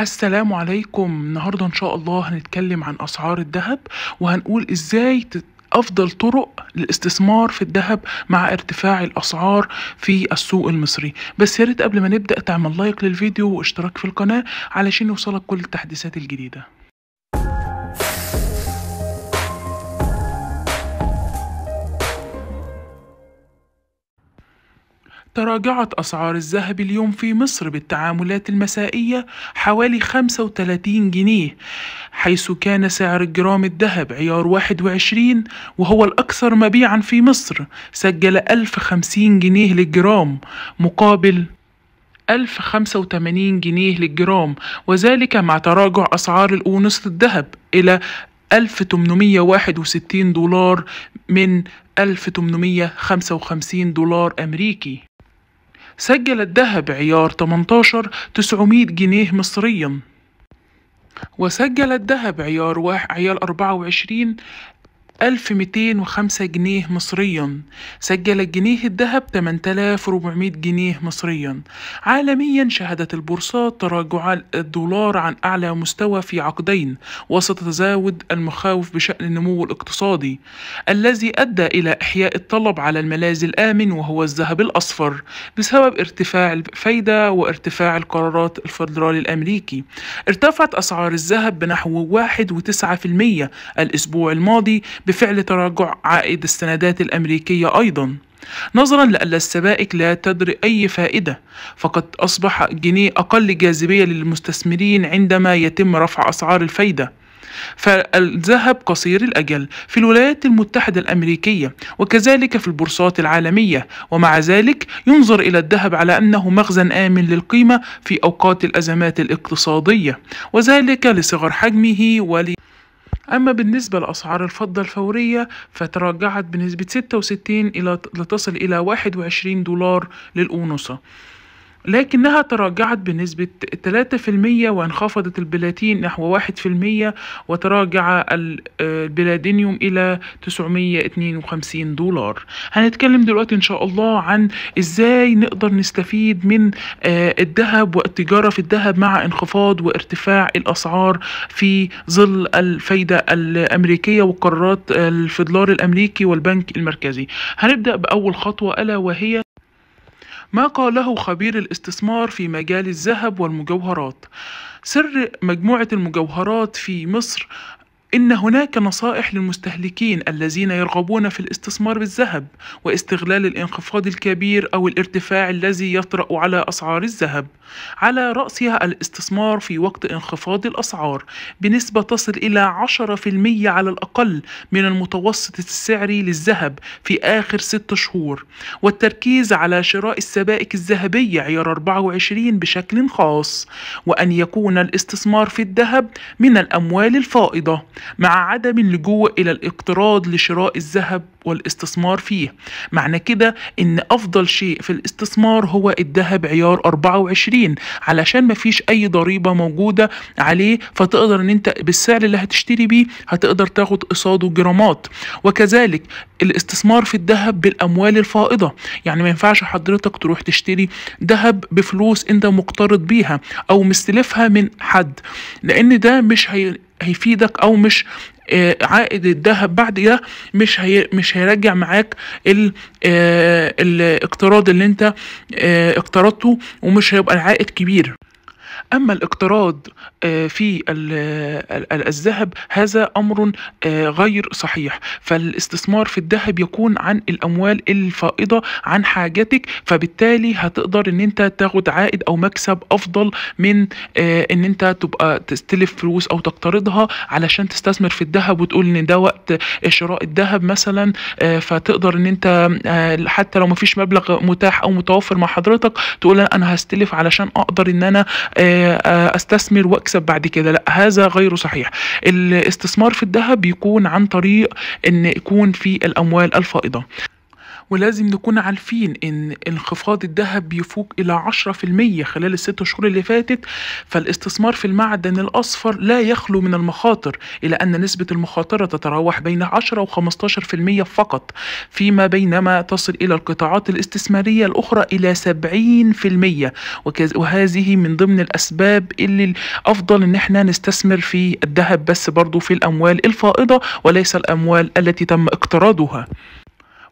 السلام عليكم النهارده ان شاء الله هنتكلم عن اسعار الذهب وهنقول ازاي افضل طرق للاستثمار في الذهب مع ارتفاع الاسعار في السوق المصري بس يا ريت قبل ما نبدا تعمل لايك للفيديو واشتراك في القناه علشان يوصلك كل التحديثات الجديده تراجعت أسعار الذهب اليوم في مصر بالتعاملات المسائية حوالي 35 جنيه حيث كان سعر الجرام الذهب عيار 21 وهو الأكثر مبيعا في مصر سجل 1050 جنيه للجرام مقابل 1085 جنيه للجرام وذلك مع تراجع أسعار الأونصة الذهب إلى 1861 دولار من 1855 دولار أمريكي سجل الذهب عيار 18 900 جنيه مصريا وسجل الذهب عيار عيار 24 1205 جنيه مصريا سجل الجنيه الذهب 8400 جنيه مصريا عالميا شهدت البورصات تراجع الدولار عن أعلى مستوى في عقدين وسط تزاود المخاوف بشأن النمو الاقتصادي الذي أدى إلى إحياء الطلب على الملاذ الآمن وهو الذهب الأصفر بسبب ارتفاع الفايدة وارتفاع القرارات الفدرالي الأمريكي ارتفعت أسعار الذهب بنحو 1.9% الأسبوع الماضي بفعل تراجع عائد السندات الأمريكية أيضا نظرا لأن السبائك لا تدري أي فائدة فقد أصبح جنيه أقل جاذبية للمستثمرين عندما يتم رفع أسعار الفايدة فالذهب قصير الأجل في الولايات المتحدة الأمريكية وكذلك في البورصات العالمية ومع ذلك ينظر إلى الذهب على أنه مخزن آمن للقيمة في أوقات الأزمات الاقتصادية وذلك لصغر حجمه ول أما بالنسبة لأسعار الفضة الفورية فتراجعت بنسبة 66 إلى لتصل إلى 21 دولار للأونصة لكنها تراجعت بنسبة 3% وانخفضت البلاتين نحو 1% وتراجع البلادينيوم إلى 952 دولار هنتكلم دلوقتي إن شاء الله عن إزاي نقدر نستفيد من آه، الذهب والتجارة في الذهب مع انخفاض وارتفاع الأسعار في ظل الفايدة الأمريكية وقرارات الفدلار آه، الأمريكي والبنك المركزي هنبدأ بأول خطوة ألا وهي ما قاله خبير الاستثمار في مجال الذهب والمجوهرات سر مجموعة المجوهرات في مصر إن هناك نصائح للمستهلكين الذين يرغبون في الاستثمار بالذهب واستغلال الانخفاض الكبير أو الارتفاع الذي يطرأ على أسعار الذهب، على رأسها الاستثمار في وقت انخفاض الأسعار بنسبة تصل إلى 10% على الأقل من المتوسط السعري للذهب في آخر ست شهور، والتركيز على شراء السبائك الذهبية عيار 24 بشكل خاص، وأن يكون الاستثمار في الذهب من الأموال الفائضة مع عدم اللجوء إلى الاقتراض لشراء الذهب والاستثمار فيه معنى كده إن أفضل شيء في الاستثمار هو الذهب عيار 24 علشان مفيش أي ضريبة موجودة عليه فتقدر إن أنت بالسعر اللي هتشتري بيه هتقدر تاخد قصاده جرامات وكذلك الاستثمار في الذهب بالأموال الفائضة يعني ما ينفعش حضرتك تروح تشتري ذهب بفلوس أنت مقترض بيها أو مستلفها من حد لأن ده مش هي هيفيدك او مش آه، عائد الذهب بعد ده مش هي مش هيرجع معاك آه، الاقتراض اللي انت آه، اقترضته ومش هيبقى العائد كبير أما الاقتراض آه، في الذهب هذا أمر آه، غير صحيح فالاستثمار في الذهب يكون عن الأموال الفائضة عن حاجتك فبالتالي هتقدر أن أنت تاخد عائد أو مكسب أفضل من آه، أن أنت تبقى تستلف فلوس أو تقترضها علشان تستثمر في الذهب وتقول أن ده وقت شراء الذهب مثلا فتقدر أن أنت حتى لو مفيش مبلغ متاح أو متوفر مع حضرتك تقول أنا هستلف علشان أقدر أن أنا آه، استثمر واكسب بعد كده لا هذا غير صحيح الاستثمار في الذهب بيكون عن طريق ان يكون في الاموال الفائضه ولازم نكون عارفين ان انخفاض الذهب بيفوق الى 10% خلال الست شهور اللي فاتت فالاستثمار في المعدن الاصفر لا يخلو من المخاطر الى ان نسبة المخاطرة تتراوح بين 10 و 15% فقط فيما بينما تصل الى القطاعات الاستثمارية الاخرى الى 70% وهذه من ضمن الاسباب اللي الافضل ان احنا نستثمر في الذهب بس برضو في الاموال الفائضة وليس الاموال التي تم اقتراضها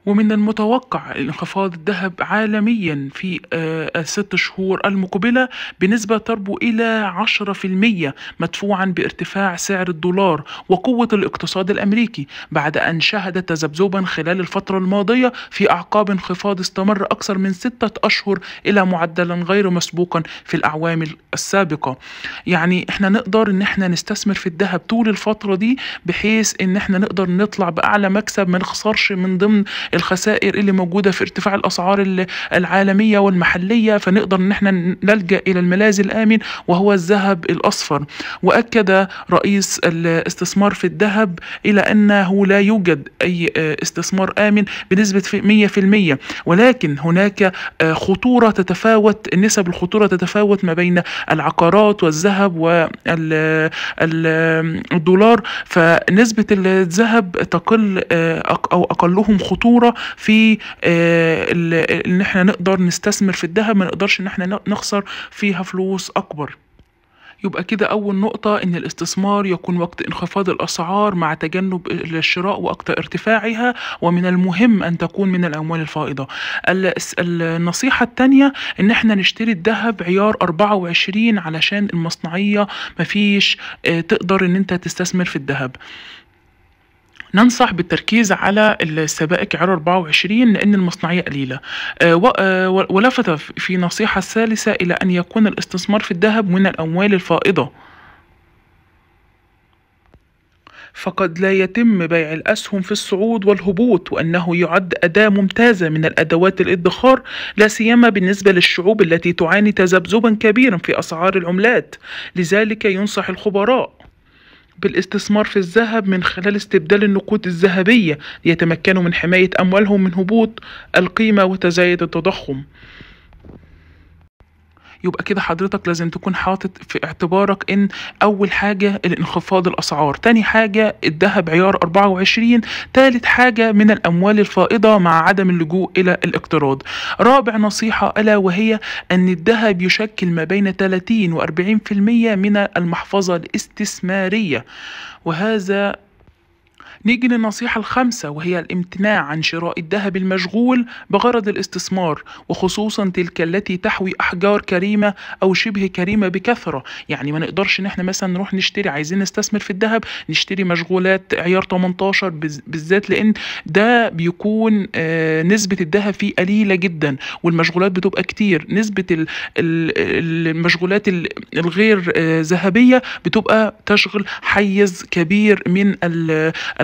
ومن المتوقع انخفاض الذهب عالميا في آه، الست شهور المقبلة بنسبة تربو إلى 10% مدفوعا بارتفاع سعر الدولار وقوة الاقتصاد الأمريكي بعد أن شهد تذبذبا خلال الفترة الماضية في أعقاب انخفاض استمر أكثر من ستة أشهر إلى معدلا غير مسبوقا في الأعوام السابقة يعني احنا نقدر ان احنا نستثمر في الذهب طول الفترة دي بحيث ان احنا نقدر نطلع بأعلى مكسب ما نخسرش من ضمن الخسائر اللي موجوده في ارتفاع الاسعار العالميه والمحليه فنقدر ان احنا نلجا الى الملاذ الامن وهو الذهب الاصفر واكد رئيس الاستثمار في الذهب الى انه لا يوجد اي آه، استثمار امن بنسبه 100% ولكن هناك آه، خطوره تتفاوت نسب الخطوره تتفاوت ما بين العقارات والذهب والدولار فنسبه الذهب تقل آه، او اقلهم خطوره خساره في آه، ان احنا نقدر نستثمر في الذهب ما نقدرش ان احنا نخسر فيها فلوس اكبر يبقى كده أول نقطة إن الاستثمار يكون وقت انخفاض الأسعار مع تجنب الشراء وقت ارتفاعها ومن المهم أن تكون من الأموال الفائضة النصيحة الثانية إن احنا نشتري الذهب عيار 24 علشان المصنعية مفيش آه، تقدر إن أنت تستثمر في الذهب ننصح بالتركيز على السبائك عرو 24 لأن المصنعية قليلة آه، آه، ولفت في نصيحة ثالثه إلى أن يكون الاستثمار في الذهب من الأموال الفائضة فقد لا يتم بيع الأسهم في الصعود والهبوط وأنه يعد أداة ممتازة من الأدوات الادخار لا سيما بالنسبة للشعوب التي تعاني تذبذبا كبيرا في أسعار العملات لذلك ينصح الخبراء بالاستثمار في الذهب من خلال استبدال النقود الذهبية ليتمكنوا من حماية أموالهم من هبوط القيمة وتزايد التضخم يبقى كده حضرتك لازم تكون حاطط في اعتبارك ان اول حاجه الانخفاض الاسعار تاني حاجه الذهب عيار 24 تالت حاجه من الاموال الفائضه مع عدم اللجوء الى الاقتراض رابع نصيحه الا وهي ان الذهب يشكل ما بين 30 و40% من المحفظه الاستثماريه وهذا نيجي للنصيحة الخامسة وهي الامتناع عن شراء الذهب المشغول بغرض الاستثمار وخصوصا تلك التي تحوي أحجار كريمة أو شبه كريمة بكثرة يعني ما نقدرش إن احنا مثلا نروح نشتري عايزين نستثمر في الذهب نشتري مشغولات عيار 18 بالذات لأن ده بيكون آه، نسبة الذهب فيه قليلة جدا والمشغولات بتبقى كتير نسبة المشغولات الغير آه، ذهبية بتبقى تشغل حيز كبير من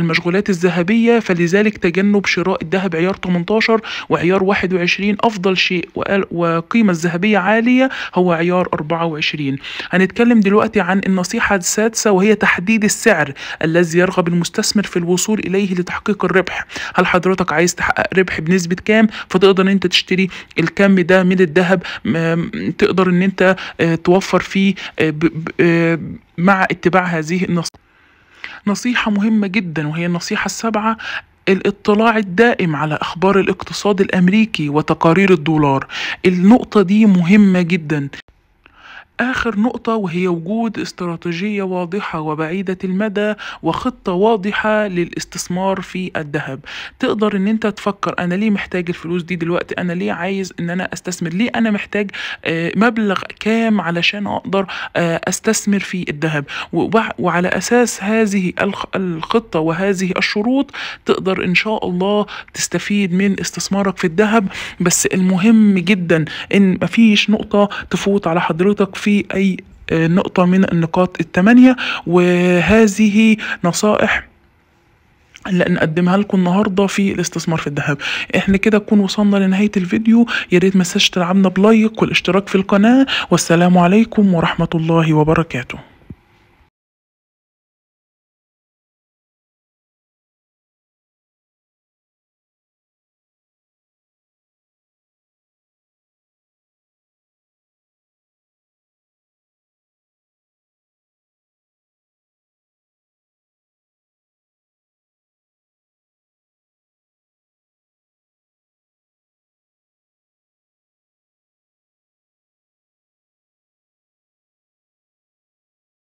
المشغولات الذهبية فلذلك تجنب شراء الذهب عيار 18 وعيار 21 أفضل شيء وقيمة الذهبية عالية هو عيار 24 هنتكلم دلوقتي عن النصيحة السادسة وهي تحديد السعر الذي يرغب المستثمر في الوصول إليه لتحقيق الربح هل حضرتك عايز تحقق ربح بنسبة كام فتقدر ان انت تشتري الكم ده من الذهب تقدر ان انت آه، توفر فيه آه، آه، مع اتباع هذه النصيحة نصيحة مهمة جدا وهي النصيحة السابعة الاطلاع الدائم على اخبار الاقتصاد الامريكي وتقارير الدولار النقطه دي مهمه جدا آخر نقطة وهي وجود استراتيجية واضحة وبعيدة المدى وخطة واضحة للاستثمار في الذهب تقدر ان انت تفكر انا ليه محتاج الفلوس دي دلوقتي انا ليه عايز ان انا استثمر ليه انا محتاج آه، مبلغ كام علشان اقدر آه، استثمر في الذهب وعلى اساس هذه الخطة وهذه الشروط تقدر ان شاء الله تستفيد من استثمارك في الذهب بس المهم جدا ان مفيش نقطة تفوت على حضرتك في أي آه، نقطة من النقاط الثمانية وهذه نصائح اللي نقدمها لكم النهارده في الاستثمار في الذهب احنا كده نكون وصلنا لنهايه الفيديو ياريت ريت ما تنساش تدعمنا بلايك والاشتراك في القناه والسلام عليكم ورحمه الله وبركاته